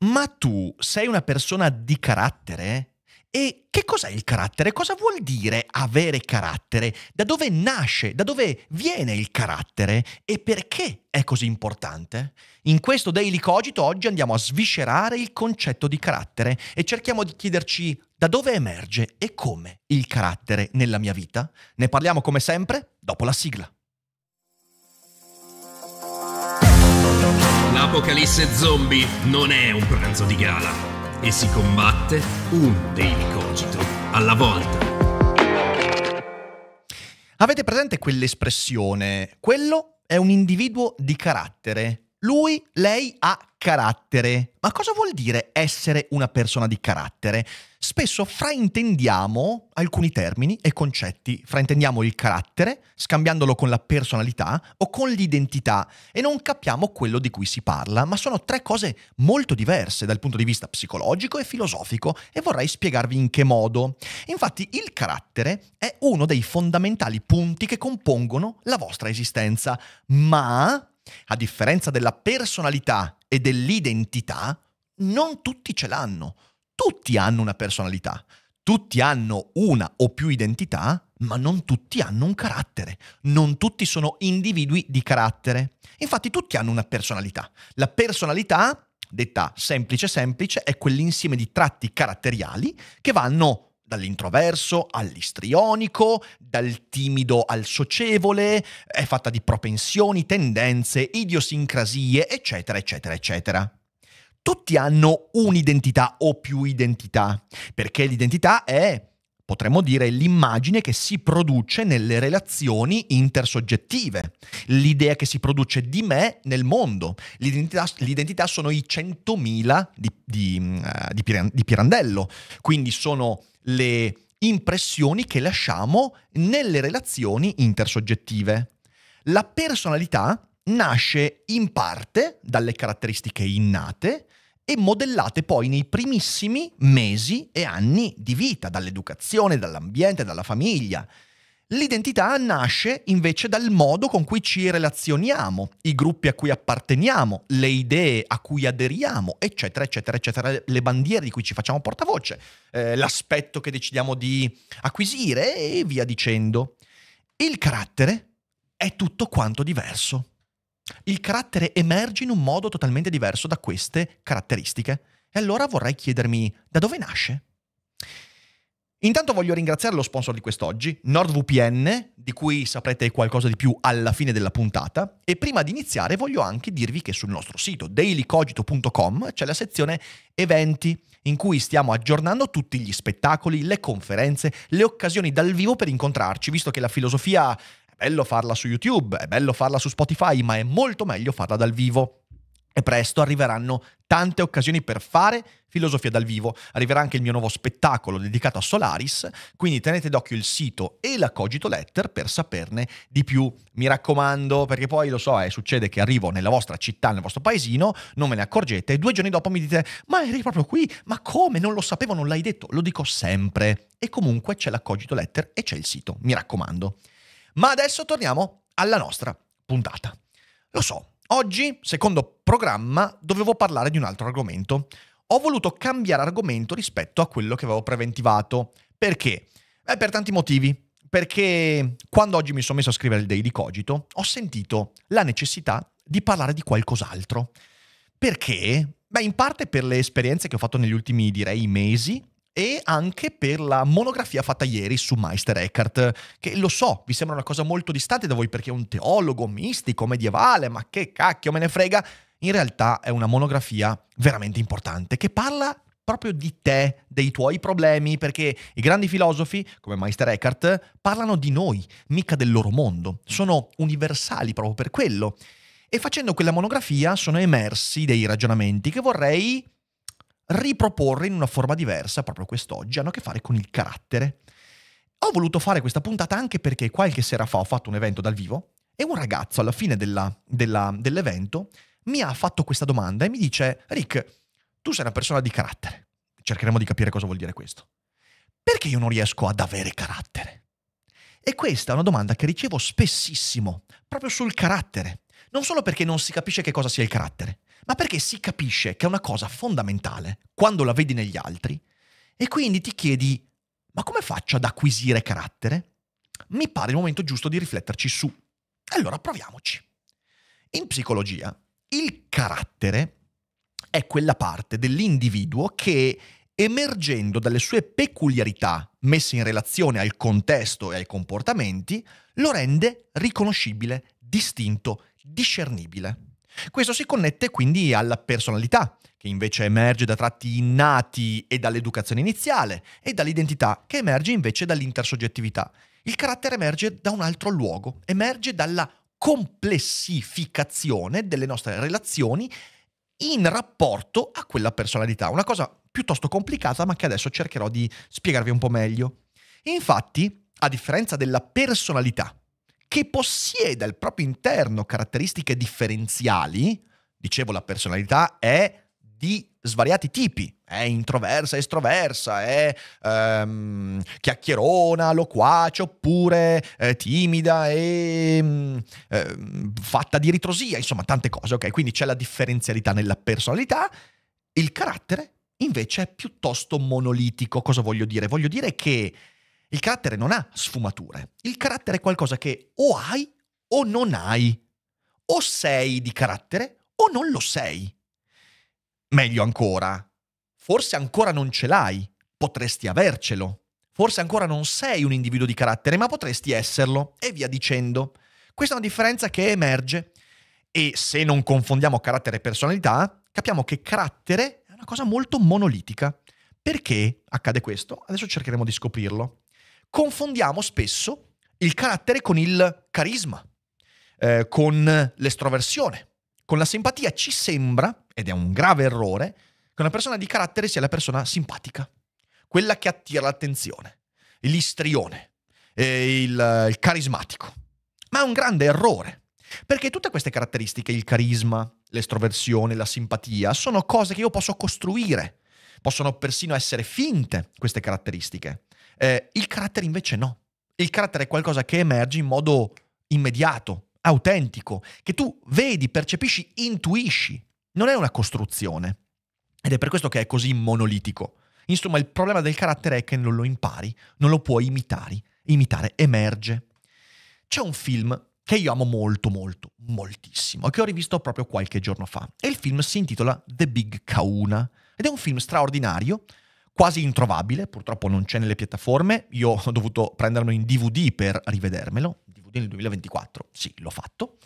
ma tu sei una persona di carattere? E che cos'è il carattere? Cosa vuol dire avere carattere? Da dove nasce? Da dove viene il carattere? E perché è così importante? In questo Daily Cogito oggi andiamo a sviscerare il concetto di carattere e cerchiamo di chiederci da dove emerge e come il carattere nella mia vita. Ne parliamo come sempre dopo la sigla. Apocalisse Zombie non è un pranzo di gala e si combatte un daily cogito alla volta. Avete presente quell'espressione? Quello è un individuo di carattere. Lui, lei ha carattere. Ma cosa vuol dire essere una persona di carattere? Spesso fraintendiamo alcuni termini e concetti, fraintendiamo il carattere scambiandolo con la personalità o con l'identità e non capiamo quello di cui si parla, ma sono tre cose molto diverse dal punto di vista psicologico e filosofico e vorrei spiegarvi in che modo. Infatti il carattere è uno dei fondamentali punti che compongono la vostra esistenza, ma a differenza della personalità e dell'identità, non tutti ce l'hanno. Tutti hanno una personalità, tutti hanno una o più identità, ma non tutti hanno un carattere, non tutti sono individui di carattere. Infatti tutti hanno una personalità. La personalità, detta semplice semplice, è quell'insieme di tratti caratteriali che vanno dall'introverso all'istrionico, dal timido al socievole, è fatta di propensioni, tendenze, idiosincrasie, eccetera, eccetera, eccetera. Tutti hanno un'identità o più identità, perché l'identità è, potremmo dire, l'immagine che si produce nelle relazioni intersoggettive, l'idea che si produce di me nel mondo. L'identità, l'identità sono i 100.000 di, di, uh, di, Pirandello, quindi sono le impressioni che lasciamo nelle relazioni intersoggettive. La personalità nasce in parte dalle caratteristiche innate e modellate poi nei primissimi mesi e anni di vita, dall'educazione, dall'ambiente, dalla famiglia, L'identità nasce invece dal modo con cui ci relazioniamo, i gruppi a cui apparteniamo, le idee a cui aderiamo, eccetera, eccetera, eccetera, le bandiere di cui ci facciamo portavoce, eh, l'aspetto che decidiamo di acquisire e via dicendo. Il carattere è tutto quanto diverso. Il carattere emerge in un modo totalmente diverso da queste caratteristiche. E allora vorrei chiedermi da dove nasce? Intanto voglio ringraziare lo sponsor di quest'oggi, NordVPN, di cui saprete qualcosa di più alla fine della puntata. E prima di iniziare voglio anche dirvi che sul nostro sito dailycogito.com c'è la sezione eventi in cui stiamo aggiornando tutti gli spettacoli, le conferenze, le occasioni dal vivo per incontrarci, visto che la filosofia è bello farla su YouTube, è bello farla su Spotify, ma è molto meglio farla dal vivo. E presto arriveranno tante occasioni per fare filosofia dal vivo. Arriverà anche il mio nuovo spettacolo dedicato a Solaris, quindi tenete d'occhio il sito e la Cogito Letter per saperne di più. Mi raccomando, perché poi lo so, eh, succede che arrivo nella vostra città, nel vostro paesino, non me ne accorgete e due giorni dopo mi dite "Ma eri proprio qui? Ma come? Non lo sapevo, non l'hai detto". Lo dico sempre. E comunque c'è la Cogito Letter e c'è il sito, mi raccomando. Ma adesso torniamo alla nostra puntata. Lo so, Oggi, secondo programma, dovevo parlare di un altro argomento. Ho voluto cambiare argomento rispetto a quello che avevo preventivato. Perché? Beh, per tanti motivi. Perché quando oggi mi sono messo a scrivere il Daily Cogito, ho sentito la necessità di parlare di qualcos'altro. Perché? Beh, in parte per le esperienze che ho fatto negli ultimi, direi, mesi e anche per la monografia fatta ieri su Meister Eckhart, che lo so, vi sembra una cosa molto distante da voi perché è un teologo mistico, medievale, ma che cacchio me ne frega, in realtà è una monografia veramente importante che parla proprio di te, dei tuoi problemi, perché i grandi filosofi, come Meister Eckhart, parlano di noi, mica del loro mondo. Sono universali proprio per quello. E facendo quella monografia sono emersi dei ragionamenti che vorrei riproporre in una forma diversa proprio quest'oggi, hanno a che fare con il carattere. Ho voluto fare questa puntata anche perché qualche sera fa ho fatto un evento dal vivo e un ragazzo alla fine della, della, dell'evento mi ha fatto questa domanda e mi dice, Rick, tu sei una persona di carattere. Cercheremo di capire cosa vuol dire questo. Perché io non riesco ad avere carattere? E questa è una domanda che ricevo spessissimo, proprio sul carattere. Non solo perché non si capisce che cosa sia il carattere, ma perché si capisce che è una cosa fondamentale quando la vedi negli altri e quindi ti chiedi, ma come faccio ad acquisire carattere? Mi pare il momento giusto di rifletterci su. Allora proviamoci. In psicologia, il carattere è quella parte dell'individuo che, emergendo dalle sue peculiarità messe in relazione al contesto e ai comportamenti, lo rende riconoscibile, distinto, discernibile. Questo si connette quindi alla personalità, che invece emerge da tratti innati e dall'educazione iniziale, e dall'identità, che emerge invece dall'intersoggettività. Il carattere emerge da un altro luogo, emerge dalla complessificazione delle nostre relazioni in rapporto a quella personalità. Una cosa piuttosto complicata, ma che adesso cercherò di spiegarvi un po' meglio. Infatti, a differenza della personalità, che possiede al proprio interno caratteristiche differenziali, dicevo la personalità è di svariati tipi, è introversa, estroversa, è ehm, chiacchierona, loquace oppure eh, timida e eh, fatta di ritrosia, insomma tante cose, ok? Quindi c'è la differenzialità nella personalità, il carattere invece è piuttosto monolitico, cosa voglio dire? Voglio dire che il carattere non ha sfumature. Il carattere è qualcosa che o hai o non hai. O sei di carattere o non lo sei. Meglio ancora, forse ancora non ce l'hai, potresti avercelo. Forse ancora non sei un individuo di carattere, ma potresti esserlo, e via dicendo. Questa è una differenza che emerge. E se non confondiamo carattere e personalità, capiamo che carattere è una cosa molto monolitica. Perché accade questo? Adesso cercheremo di scoprirlo confondiamo spesso il carattere con il carisma, eh, con l'estroversione, con la simpatia. Ci sembra, ed è un grave errore, che una persona di carattere sia la persona simpatica, quella che attira l'attenzione, l'istrione, eh, il, il carismatico. Ma è un grande errore, perché tutte queste caratteristiche, il carisma, l'estroversione, la simpatia, sono cose che io posso costruire. Possono persino essere finte queste caratteristiche. Eh, il carattere invece no. Il carattere è qualcosa che emerge in modo immediato, autentico, che tu vedi, percepisci, intuisci. Non è una costruzione. Ed è per questo che è così monolitico. Insomma, il problema del carattere è che non lo impari, non lo puoi imitare. Imitare emerge. C'è un film che io amo molto, molto, moltissimo, che ho rivisto proprio qualche giorno fa. E il film si intitola The Big Kauna. Ed è un film straordinario quasi introvabile, purtroppo non c'è nelle piattaforme, io ho dovuto prenderlo in DVD per rivedermelo, DVD nel 2024, sì, l'ho fatto.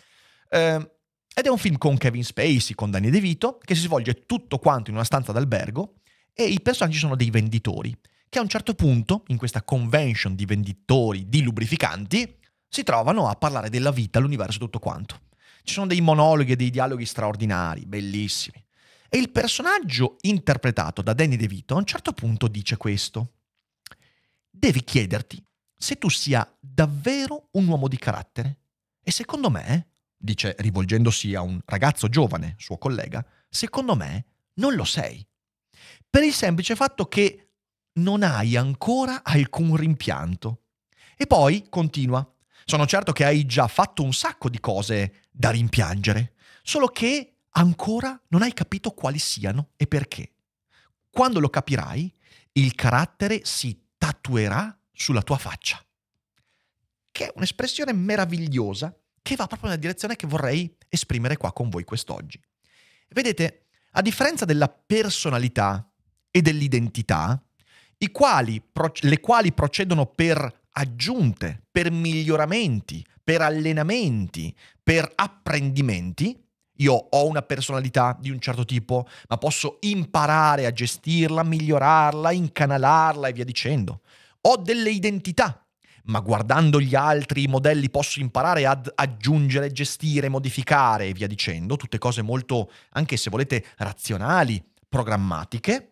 Eh, ed è un film con Kevin Spacey, con Danny DeVito, che si svolge tutto quanto in una stanza d'albergo e i personaggi sono dei venditori, che a un certo punto, in questa convention di venditori di lubrificanti, si trovano a parlare della vita, l'universo, tutto quanto. Ci sono dei monologhi e dei dialoghi straordinari, bellissimi. E il personaggio interpretato da Danny DeVito a un certo punto dice questo. Devi chiederti se tu sia davvero un uomo di carattere. E secondo me, dice rivolgendosi a un ragazzo giovane, suo collega, secondo me non lo sei. Per il semplice fatto che non hai ancora alcun rimpianto. E poi continua. Sono certo che hai già fatto un sacco di cose da rimpiangere, solo che ancora non hai capito quali siano e perché. Quando lo capirai, il carattere si tatuerà sulla tua faccia, che è un'espressione meravigliosa che va proprio nella direzione che vorrei esprimere qua con voi quest'oggi. Vedete, a differenza della personalità e dell'identità, quali, le quali procedono per aggiunte, per miglioramenti, per allenamenti, per apprendimenti, io ho una personalità di un certo tipo, ma posso imparare a gestirla, migliorarla, incanalarla e via dicendo. Ho delle identità, ma guardando gli altri modelli posso imparare ad aggiungere, gestire, modificare e via dicendo, tutte cose molto, anche se volete, razionali, programmatiche.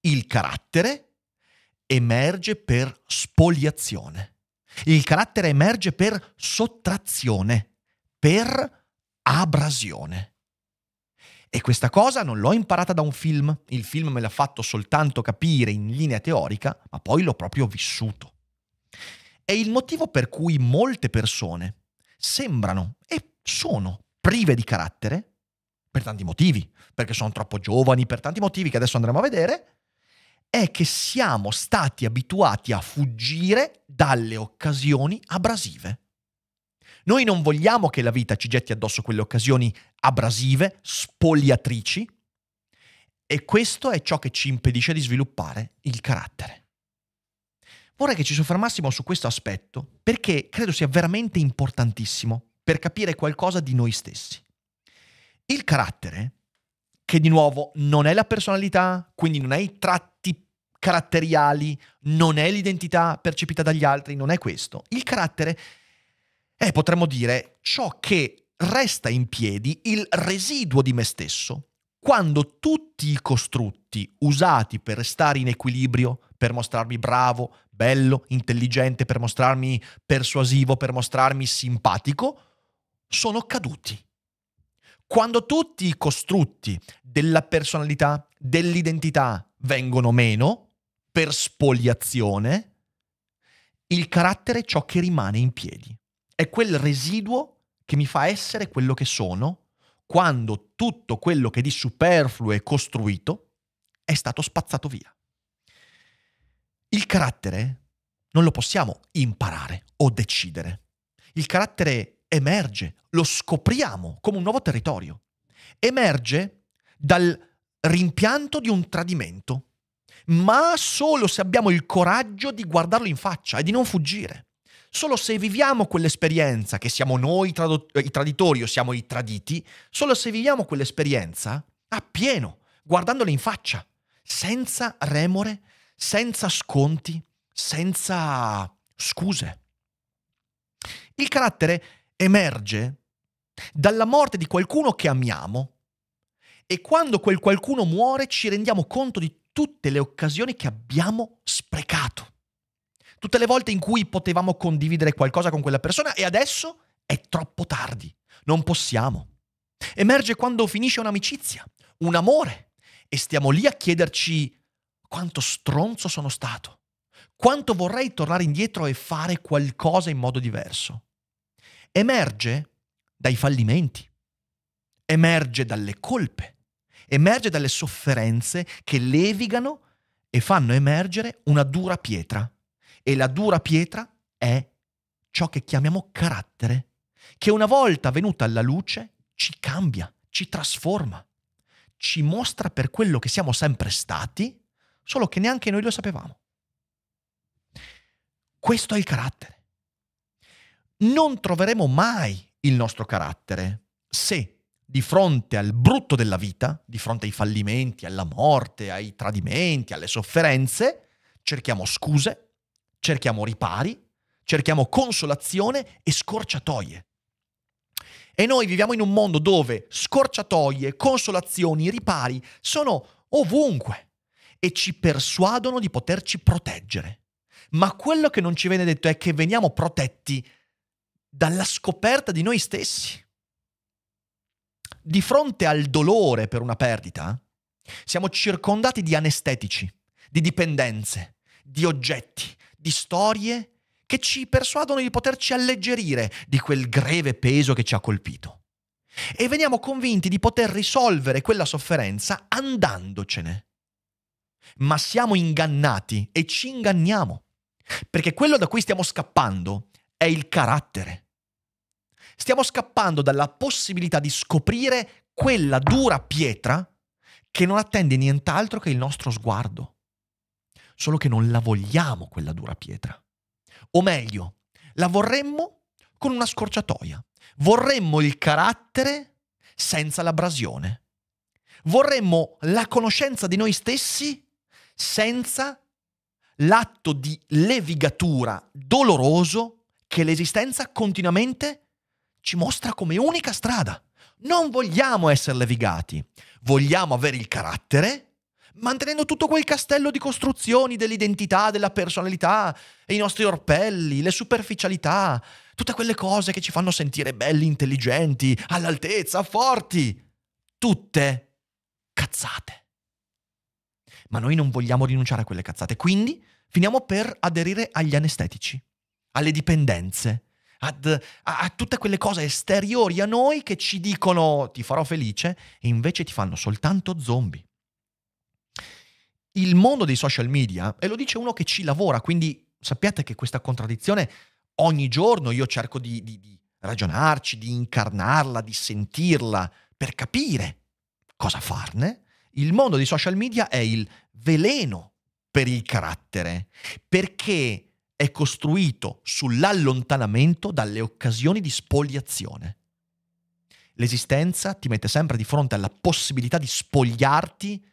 Il carattere emerge per spoliazione. Il carattere emerge per sottrazione, per abrasione. E questa cosa non l'ho imparata da un film, il film me l'ha fatto soltanto capire in linea teorica, ma poi l'ho proprio vissuto. È il motivo per cui molte persone sembrano e sono prive di carattere, per tanti motivi, perché sono troppo giovani, per tanti motivi che adesso andremo a vedere, è che siamo stati abituati a fuggire dalle occasioni abrasive. Noi non vogliamo che la vita ci getti addosso quelle occasioni abrasive, spogliatrici, e questo è ciò che ci impedisce di sviluppare il carattere. Vorrei che ci soffermassimo su questo aspetto perché credo sia veramente importantissimo per capire qualcosa di noi stessi. Il carattere, che di nuovo non è la personalità, quindi non è i tratti caratteriali, non è l'identità percepita dagli altri, non è questo. Il carattere è, eh, potremmo dire, ciò che resta in piedi il residuo di me stesso. Quando tutti i costrutti usati per restare in equilibrio, per mostrarmi bravo, bello, intelligente, per mostrarmi persuasivo, per mostrarmi simpatico, sono caduti. Quando tutti i costrutti della personalità, dell'identità vengono meno, per spoliazione, il carattere è ciò che rimane in piedi è quel residuo che mi fa essere quello che sono quando tutto quello che di superfluo è costruito è stato spazzato via. Il carattere non lo possiamo imparare o decidere. Il carattere emerge, lo scopriamo come un nuovo territorio. Emerge dal rimpianto di un tradimento, ma solo se abbiamo il coraggio di guardarlo in faccia e di non fuggire. Solo se viviamo quell'esperienza, che siamo noi trad- i traditori o siamo i traditi, solo se viviamo quell'esperienza appieno, guardandole in faccia, senza remore, senza sconti, senza scuse. Il carattere emerge dalla morte di qualcuno che amiamo e quando quel qualcuno muore ci rendiamo conto di tutte le occasioni che abbiamo sprecato tutte le volte in cui potevamo condividere qualcosa con quella persona e adesso è troppo tardi, non possiamo. Emerge quando finisce un'amicizia, un amore e stiamo lì a chiederci quanto stronzo sono stato, quanto vorrei tornare indietro e fare qualcosa in modo diverso. Emerge dai fallimenti, emerge dalle colpe, emerge dalle sofferenze che levigano e fanno emergere una dura pietra e la dura pietra è ciò che chiamiamo carattere, che una volta venuta alla luce ci cambia, ci trasforma, ci mostra per quello che siamo sempre stati, solo che neanche noi lo sapevamo. Questo è il carattere. Non troveremo mai il nostro carattere se di fronte al brutto della vita, di fronte ai fallimenti, alla morte, ai tradimenti, alle sofferenze, cerchiamo scuse cerchiamo ripari, cerchiamo consolazione e scorciatoie. E noi viviamo in un mondo dove scorciatoie, consolazioni, ripari sono ovunque e ci persuadono di poterci proteggere. Ma quello che non ci viene detto è che veniamo protetti dalla scoperta di noi stessi. Di fronte al dolore per una perdita, siamo circondati di anestetici, di dipendenze, di oggetti, di storie che ci persuadono di poterci alleggerire di quel greve peso che ci ha colpito. E veniamo convinti di poter risolvere quella sofferenza andandocene. Ma siamo ingannati e ci inganniamo, perché quello da cui stiamo scappando è il carattere. Stiamo scappando dalla possibilità di scoprire quella dura pietra che non attende nient'altro che il nostro sguardo solo che non la vogliamo quella dura pietra. O meglio, la vorremmo con una scorciatoia. Vorremmo il carattere senza l'abrasione. Vorremmo la conoscenza di noi stessi senza l'atto di levigatura doloroso che l'esistenza continuamente ci mostra come unica strada. Non vogliamo essere levigati, vogliamo avere il carattere mantenendo tutto quel castello di costruzioni dell'identità, della personalità, e i nostri orpelli, le superficialità, tutte quelle cose che ci fanno sentire belli, intelligenti, all'altezza, forti. Tutte cazzate. Ma noi non vogliamo rinunciare a quelle cazzate, quindi finiamo per aderire agli anestetici, alle dipendenze, ad, a, a, tutte quelle cose esteriori a noi che ci dicono ti farò felice e invece ti fanno soltanto zombie il mondo dei social media, e lo dice uno che ci lavora, quindi sappiate che questa contraddizione ogni giorno io cerco di, di, di ragionarci, di incarnarla, di sentirla, per capire cosa farne. Il mondo dei social media è il veleno per il carattere, perché è costruito sull'allontanamento dalle occasioni di spogliazione. L'esistenza ti mette sempre di fronte alla possibilità di spogliarti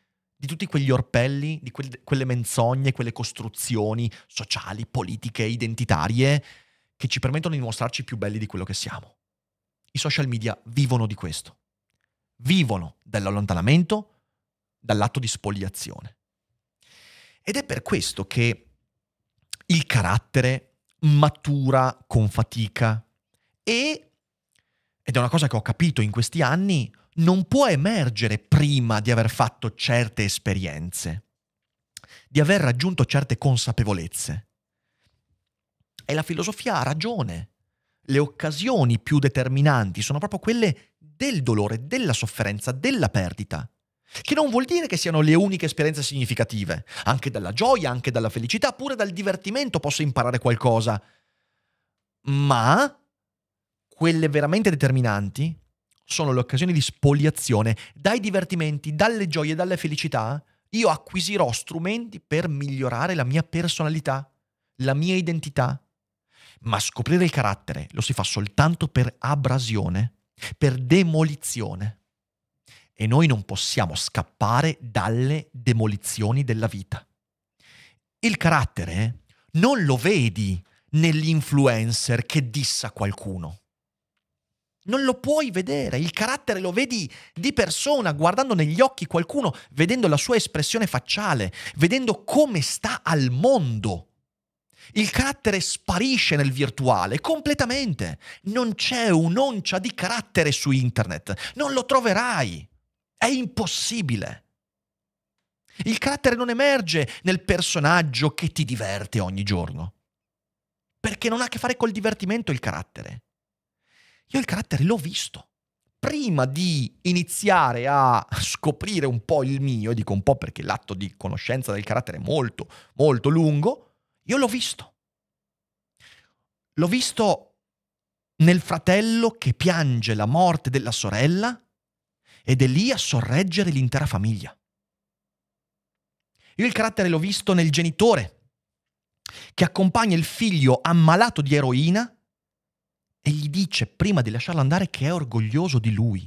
di tutti quegli orpelli, di quel, quelle menzogne, quelle costruzioni sociali, politiche, identitarie che ci permettono di mostrarci più belli di quello che siamo. I social media vivono di questo. Vivono dall'allontanamento, dall'atto di spoliazione. Ed è per questo che il carattere matura con fatica e, ed è una cosa che ho capito in questi anni, non può emergere prima di aver fatto certe esperienze, di aver raggiunto certe consapevolezze. E la filosofia ha ragione. Le occasioni più determinanti sono proprio quelle del dolore, della sofferenza, della perdita. Che non vuol dire che siano le uniche esperienze significative. Anche dalla gioia, anche dalla felicità, pure dal divertimento posso imparare qualcosa. Ma quelle veramente determinanti sono le occasioni di spoliazione dai divertimenti, dalle gioie, dalle felicità, io acquisirò strumenti per migliorare la mia personalità, la mia identità. Ma scoprire il carattere lo si fa soltanto per abrasione, per demolizione. E noi non possiamo scappare dalle demolizioni della vita. Il carattere non lo vedi nell'influencer che dissa qualcuno. Non lo puoi vedere, il carattere lo vedi di persona, guardando negli occhi qualcuno, vedendo la sua espressione facciale, vedendo come sta al mondo. Il carattere sparisce nel virtuale completamente. Non c'è un'oncia di carattere su internet. Non lo troverai. È impossibile. Il carattere non emerge nel personaggio che ti diverte ogni giorno. Perché non ha a che fare col divertimento il carattere. Io il carattere l'ho visto. Prima di iniziare a scoprire un po' il mio, e dico un po' perché l'atto di conoscenza del carattere è molto, molto lungo, io l'ho visto. L'ho visto nel fratello che piange la morte della sorella ed è lì a sorreggere l'intera famiglia. Io il carattere l'ho visto nel genitore che accompagna il figlio ammalato di eroina e gli dice prima di lasciarlo andare che è orgoglioso di lui.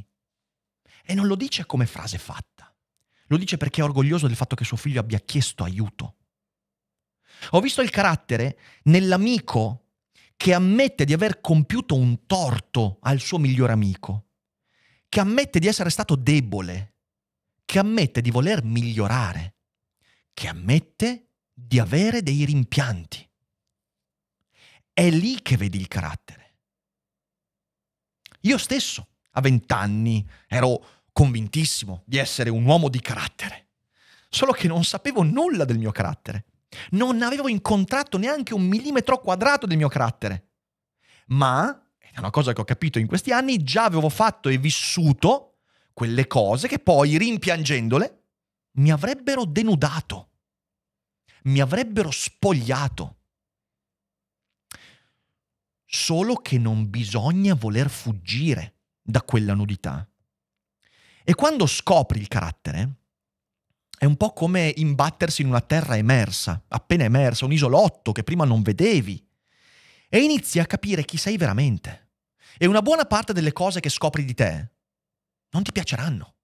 E non lo dice come frase fatta, lo dice perché è orgoglioso del fatto che suo figlio abbia chiesto aiuto. Ho visto il carattere nell'amico che ammette di aver compiuto un torto al suo miglior amico, che ammette di essere stato debole, che ammette di voler migliorare, che ammette di avere dei rimpianti. È lì che vedi il carattere io stesso a vent'anni ero convintissimo di essere un uomo di carattere, solo che non sapevo nulla del mio carattere. Non avevo incontrato neanche un millimetro quadrato del mio carattere. Ma, è una cosa che ho capito in questi anni, già avevo fatto e vissuto quelle cose che poi, rimpiangendole, mi avrebbero denudato, mi avrebbero spogliato solo che non bisogna voler fuggire da quella nudità. E quando scopri il carattere, è un po' come imbattersi in una terra emersa, appena emersa, un isolotto che prima non vedevi, e inizi a capire chi sei veramente. E una buona parte delle cose che scopri di te non ti piaceranno.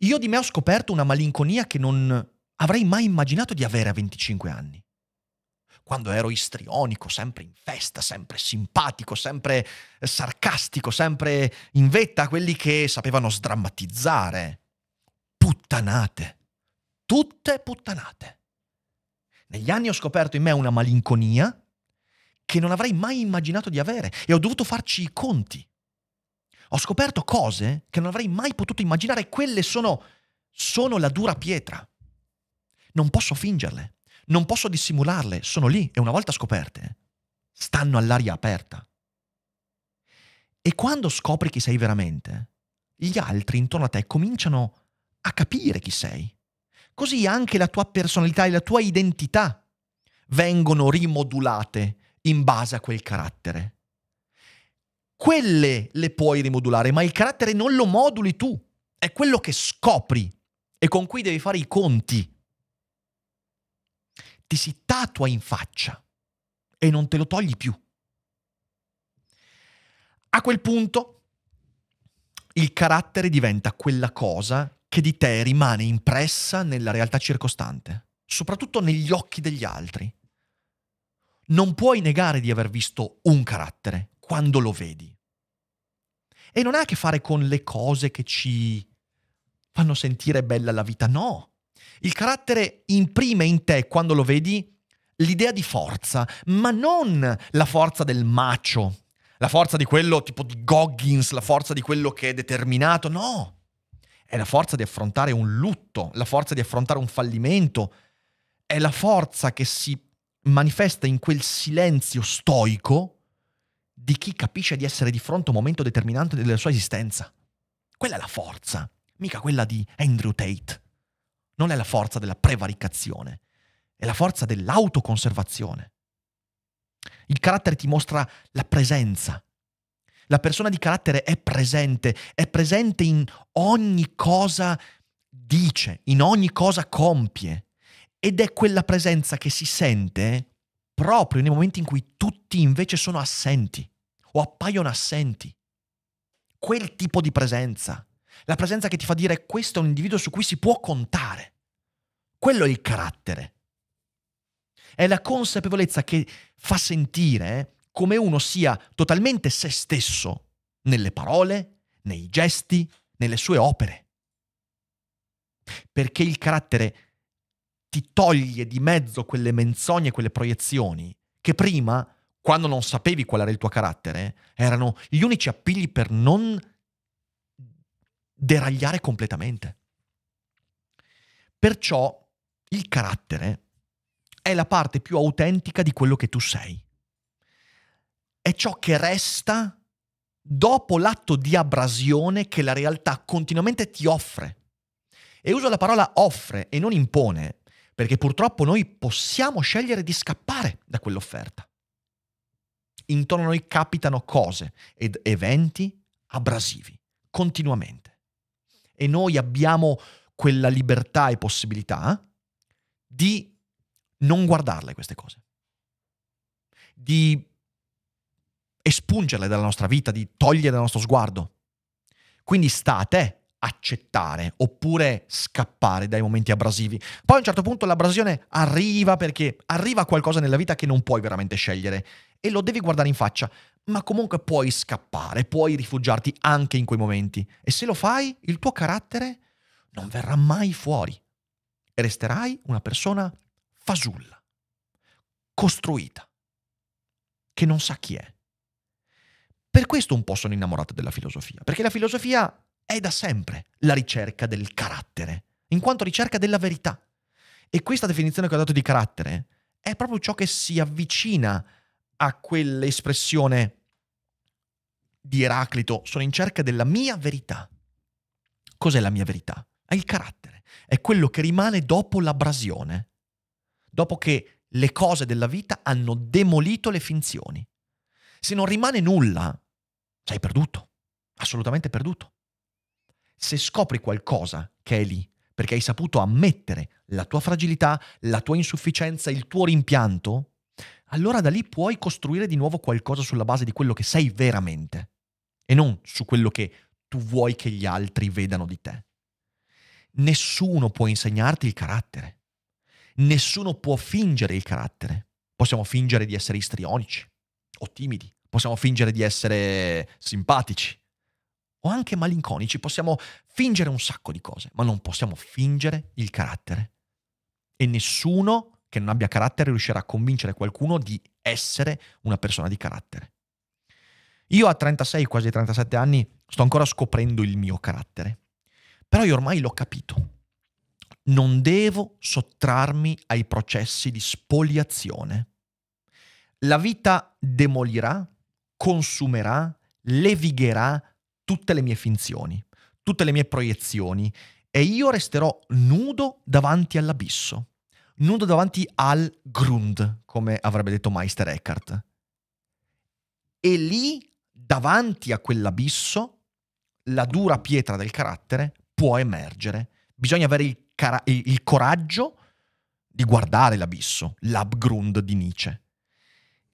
Io di me ho scoperto una malinconia che non avrei mai immaginato di avere a 25 anni quando ero istrionico, sempre in festa, sempre simpatico, sempre sarcastico, sempre in vetta a quelli che sapevano sdrammatizzare. Puttanate. Tutte puttanate. Negli anni ho scoperto in me una malinconia che non avrei mai immaginato di avere e ho dovuto farci i conti. Ho scoperto cose che non avrei mai potuto immaginare e quelle sono, sono la dura pietra. Non posso fingerle. Non posso dissimularle, sono lì e una volta scoperte, stanno all'aria aperta. E quando scopri chi sei veramente, gli altri intorno a te cominciano a capire chi sei. Così anche la tua personalità e la tua identità vengono rimodulate in base a quel carattere. Quelle le puoi rimodulare, ma il carattere non lo moduli tu, è quello che scopri e con cui devi fare i conti ti si tatua in faccia e non te lo togli più. A quel punto il carattere diventa quella cosa che di te rimane impressa nella realtà circostante, soprattutto negli occhi degli altri. Non puoi negare di aver visto un carattere quando lo vedi. E non ha a che fare con le cose che ci fanno sentire bella la vita, no. Il carattere imprime in te, quando lo vedi, l'idea di forza, ma non la forza del macio, la forza di quello tipo di Goggins, la forza di quello che è determinato, no. È la forza di affrontare un lutto, la forza di affrontare un fallimento, è la forza che si manifesta in quel silenzio stoico di chi capisce di essere di fronte a un momento determinante della sua esistenza. Quella è la forza, mica quella di Andrew Tate non è la forza della prevaricazione, è la forza dell'autoconservazione. Il carattere ti mostra la presenza. La persona di carattere è presente, è presente in ogni cosa dice, in ogni cosa compie. Ed è quella presenza che si sente proprio nei momenti in cui tutti invece sono assenti o appaiono assenti. Quel tipo di presenza. La presenza che ti fa dire questo è un individuo su cui si può contare. Quello è il carattere. È la consapevolezza che fa sentire come uno sia totalmente se stesso nelle parole, nei gesti, nelle sue opere. Perché il carattere ti toglie di mezzo quelle menzogne, quelle proiezioni che prima, quando non sapevi qual era il tuo carattere, erano gli unici appigli per non deragliare completamente. Perciò il carattere è la parte più autentica di quello che tu sei. È ciò che resta dopo l'atto di abrasione che la realtà continuamente ti offre. E uso la parola offre e non impone, perché purtroppo noi possiamo scegliere di scappare da quell'offerta. Intorno a noi capitano cose ed eventi abrasivi, continuamente e noi abbiamo quella libertà e possibilità di non guardarle queste cose, di espungerle dalla nostra vita, di toglierle dal nostro sguardo. Quindi sta a te accettare oppure scappare dai momenti abrasivi. Poi a un certo punto l'abrasione arriva perché arriva qualcosa nella vita che non puoi veramente scegliere e lo devi guardare in faccia, ma comunque puoi scappare, puoi rifugiarti anche in quei momenti. E se lo fai, il tuo carattere non verrà mai fuori e resterai una persona fasulla, costruita, che non sa chi è. Per questo un po' sono innamorato della filosofia, perché la filosofia è da sempre la ricerca del carattere, in quanto ricerca della verità. E questa definizione che ho dato di carattere è proprio ciò che si avvicina a quell'espressione di Eraclito, sono in cerca della mia verità. Cos'è la mia verità? È il carattere, è quello che rimane dopo l'abrasione, dopo che le cose della vita hanno demolito le finzioni. Se non rimane nulla, sei perduto, assolutamente perduto. Se scopri qualcosa che è lì, perché hai saputo ammettere la tua fragilità, la tua insufficienza, il tuo rimpianto, allora da lì puoi costruire di nuovo qualcosa sulla base di quello che sei veramente e non su quello che tu vuoi che gli altri vedano di te. Nessuno può insegnarti il carattere, nessuno può fingere il carattere. Possiamo fingere di essere istrionici o timidi, possiamo fingere di essere simpatici o anche malinconici, possiamo fingere un sacco di cose, ma non possiamo fingere il carattere. E nessuno che non abbia carattere riuscirà a convincere qualcuno di essere una persona di carattere. Io a 36, quasi 37 anni, sto ancora scoprendo il mio carattere, però io ormai l'ho capito. Non devo sottrarmi ai processi di spoliazione. La vita demolirà, consumerà, levigherà tutte le mie finzioni, tutte le mie proiezioni, e io resterò nudo davanti all'abisso nudo davanti al Grund, come avrebbe detto Meister Eckhart. E lì, davanti a quell'abisso, la dura pietra del carattere può emergere. Bisogna avere il, cara- il coraggio di guardare l'abisso, l'abgrund di Nietzsche.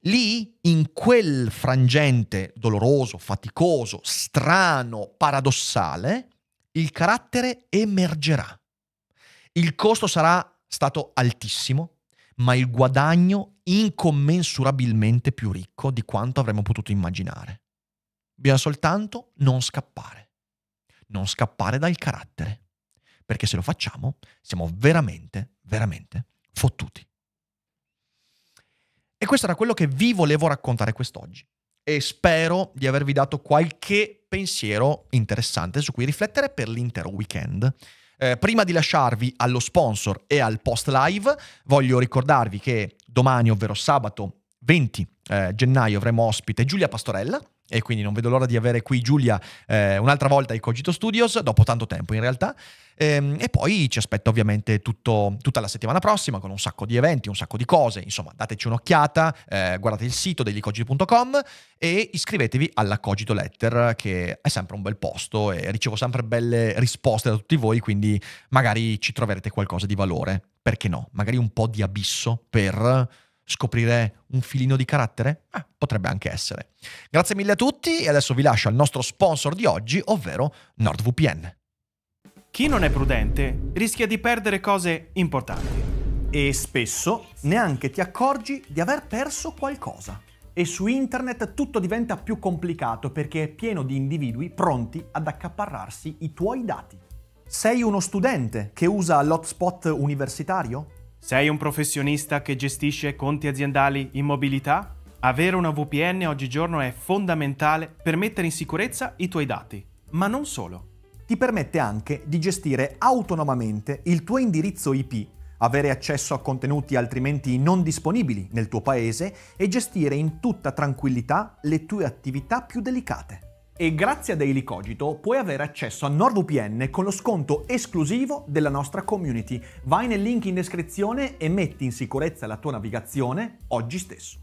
Lì, in quel frangente doloroso, faticoso, strano, paradossale, il carattere emergerà. Il costo sarà stato altissimo, ma il guadagno incommensurabilmente più ricco di quanto avremmo potuto immaginare. Bisogna soltanto non scappare, non scappare dal carattere, perché se lo facciamo siamo veramente, veramente fottuti. E questo era quello che vi volevo raccontare quest'oggi e spero di avervi dato qualche pensiero interessante su cui riflettere per l'intero weekend. Eh, prima di lasciarvi allo sponsor e al post live, voglio ricordarvi che domani, ovvero sabato 20 eh, gennaio, avremo ospite Giulia Pastorella e quindi non vedo l'ora di avere qui Giulia eh, un'altra volta ai Cogito Studios, dopo tanto tempo in realtà. E, ehm, e poi ci aspetta ovviamente tutto, tutta la settimana prossima con un sacco di eventi, un sacco di cose. Insomma, dateci un'occhiata, eh, guardate il sito deglicogito.com e iscrivetevi alla Cogito Letter, che è sempre un bel posto e ricevo sempre belle risposte da tutti voi, quindi magari ci troverete qualcosa di valore. Perché no? Magari un po' di abisso per scoprire un filino di carattere? Eh, potrebbe anche essere. Grazie mille a tutti e adesso vi lascio al nostro sponsor di oggi, ovvero NordVPN. Chi non è prudente rischia di perdere cose importanti. E spesso neanche ti accorgi di aver perso qualcosa. E su internet tutto diventa più complicato perché è pieno di individui pronti ad accaparrarsi i tuoi dati. Sei uno studente che usa l'hotspot universitario? Sei un professionista che gestisce conti aziendali in mobilità? Avere una VPN oggigiorno è fondamentale per mettere in sicurezza i tuoi dati, ma non solo. Ti permette anche di gestire autonomamente il tuo indirizzo IP, avere accesso a contenuti altrimenti non disponibili nel tuo paese e gestire in tutta tranquillità le tue attività più delicate e grazie a Daily Cogito puoi avere accesso a NordVPN con lo sconto esclusivo della nostra community. Vai nel link in descrizione e metti in sicurezza la tua navigazione oggi stesso.